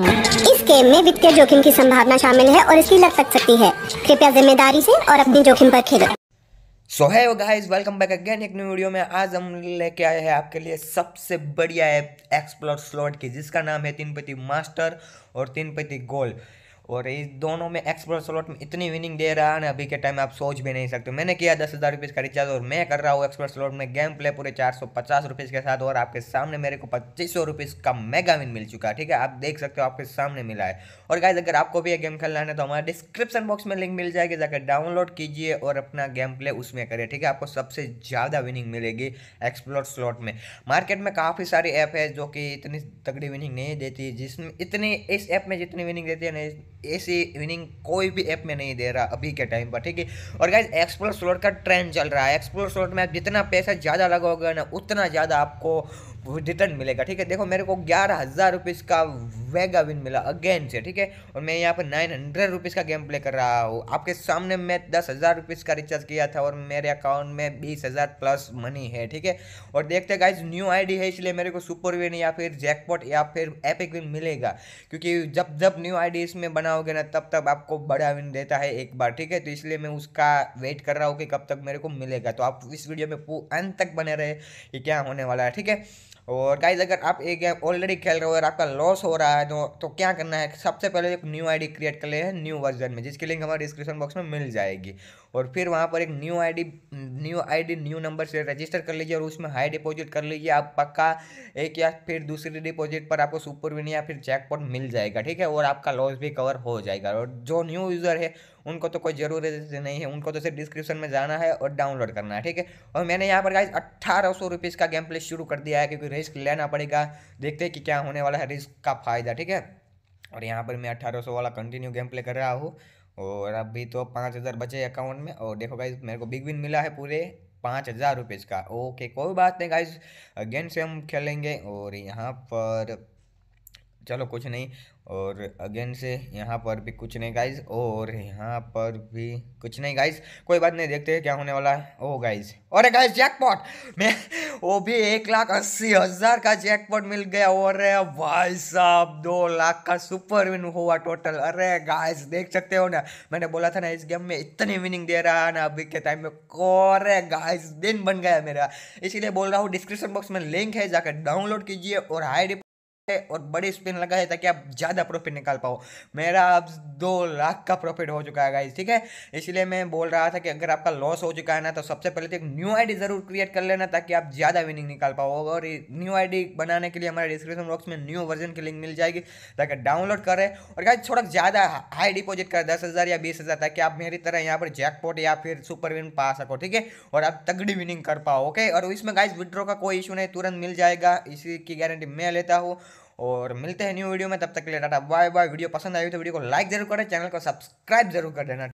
इस गेम में वित्तीय जोखिम की संभावना शामिल है और इसकी लग सक सकती है कृपया जिम्मेदारी से और अपनी जोखिम पर खेलें so hi guys welcome back again एक न्यू वीडियो में आज हम लेके आए हैं आपके लिए सबसे बढ़िया ऐप एक्सप्लोर स्लॉट की जिसका नाम है तीन पति मास्टर और तीन पति गोल्ड और इस दोनों में एक्सप्रेस स्लॉट में इतनी विनिंग दे रहा है ना अभी के टाइम में आप सोच भी नहीं सकते मैंने किया दस हज़ार रुपीज़ का रिचार्ज और मैं कर रहा हूँ एक्सप्रेस स्लॉट में गेम प्ले पूरे चार सौ पचास रुपीज़ के साथ और आपके सामने मेरे को पच्चीस सौ रुपीज़ का मेगा विन मिल चुका है ठीक है आप देख सकते हो आपके सामने मिला है और गाइज अगर आपको भी यह गेम खेलना है तो हमारे डिस्क्रिप्शन बॉक्स में लिंक मिल जाएगी जाकर डाउनलोड कीजिए और अपना गेम प्ले उसमें करिए ठीक है आपको सबसे ज़्यादा विनिंग मिलेगी एक्सप्लोर स्लॉट में मार्केट में काफ़ी सारी ऐप है जो कि इतनी तगड़ी विनिंग नहीं देती जिसमें इतनी इस ऐप में जितनी विनिंग देती है ना ऐसी विनिंग कोई भी ऐप में नहीं दे रहा अभी के टाइम पर ठीक है और गाइज एक्सप्लोर स्लॉट का ट्रेंड चल रहा है एक्सप्लोर स्लॉट में आप जितना पैसा ज़्यादा लगाओगे ना उतना ज़्यादा आपको रिटर्न मिलेगा ठीक है देखो मेरे को ग्यारह हज़ार रुपीज़ का वेगा विन मिला अगेन से ठीक है और मैं यहाँ पर नाइन हंड्रेड रुपीज़ का गेम प्ले कर रहा हूँ आपके सामने मैं दस हज़ार रुपीज़ का रिचार्ज किया था और मेरे अकाउंट में बीस हज़ार प्लस मनी है ठीक है और देखते गाइज न्यू आईडी है इसलिए मेरे को सुपर विन या फिर जैकपॉट या फिर एपिक विन मिलेगा क्योंकि जब जब न्यू आई इसमें बनाओगे ना तब तक आपको बड़ा विन देता है एक बार ठीक है तो इसलिए मैं उसका वेट कर रहा हूँ कि कब तक मेरे को मिलेगा तो आप इस वीडियो में अंत तक बने रहे कि क्या होने वाला है ठीक है और गाइज अगर आप एक गेम ऑलरेडी खेल रहे हो और आपका लॉस हो रहा है तो तो क्या करना है सबसे पहले एक न्यू आईडी क्रिएट कर ले हैं न्यू वर्जन में जिसकी लिंक हमारे डिस्क्रिप्शन बॉक्स में मिल जाएगी और फिर वहाँ पर एक new ID new ID new number से रजिस्टर कर लीजिए और उसमें हाई डिपॉजिट कर लीजिए आप पक्का एक या फिर दूसरी डिपॉजिट पर आपको सुपर विन या फिर जैकपॉट मिल जाएगा ठीक है और आपका लॉस भी कवर हो जाएगा और जो न्यू यूज़र है उनको तो कोई ज़रूरत नहीं है उनको तो सिर्फ डिस्क्रिप्शन में जाना है और डाउनलोड करना है ठीक है और मैंने यहाँ पर गाइज अट्ठारह सौ रुपीज़ का गेम प्ले शुरू कर दिया है क्योंकि रिस्क लेना पड़ेगा देखते हैं कि क्या होने वाला है रिस्क का फ़ायदा ठीक है और यहाँ पर मैं अट्ठारह सौ वाला कंटिन्यू गेम प्ले कर रहा हूँ और अभी तो पाँच हज़ार बचे अकाउंट में और देखो गाइज मेरे को बिग विन मिला है पूरे पाँच हज़ार रुपीज़ का ओके कोई बात नहीं गाइज अगेन से हम खेलेंगे और यहाँ पर चलो कुछ नहीं और अगेन से यहाँ पर भी कुछ नहीं गाइज और यहाँ पर भी कुछ नहीं गाइज कोई बात नहीं देखते हैं क्या होने वाला है ओ गाइज और गाइज जैकपॉट मैं वो भी एक लाख अस्सी हज़ार का जैकपॉट मिल गया और भाई साहब दो लाख का सुपर विन हुआ टोटल अरे गाइज देख सकते हो ना मैंने बोला था ना इस गेम में इतनी विनिंग दे रहा है ना अभी के टाइम में और गाइज दिन बन गया मेरा इसीलिए बोल रहा हूँ डिस्क्रिप्शन बॉक्स में लिंक है जाकर डाउनलोड कीजिए और हाई है और बड़े स्पिन लगा है ताकि आप ज़्यादा प्रॉफिट निकाल पाओ मेरा अब दो लाख का प्रॉफिट हो चुका है गाइज ठीक है इसलिए मैं बोल रहा था कि अगर आपका लॉस हो चुका है ना तो सबसे पहले तो एक न्यू आईडी ज़रूर क्रिएट कर लेना ताकि आप ज़्यादा विनिंग निकाल पाओ और न्यू आईडी बनाने के लिए हमारे डिस्क्रिप्शन बॉक्स में न्यू वर्जन की लिंक मिल जाएगी ताकि डाउनलोड करें और गाइज थोड़ा ज़्यादा हाई डिपोजिट करें दस हज़ार या बीस हज़ार ताकि आप मेरी तरह यहाँ पर जैकपॉट या फिर सुपर विन पा सको ठीक है और आप तगड़ी विनिंग कर पाओ ओके और इसमें गाइज विड्रॉ का कोई इशू नहीं तुरंत मिल जाएगा इसी की गारंटी मैं लेता हूँ और मिलते हैं न्यू वीडियो में तब तक के लिए डाटा बाय बाय वीडियो पसंद आई तो वीडियो को लाइक जरूर करें चैनल को सब्सक्राइब जरूर कर देना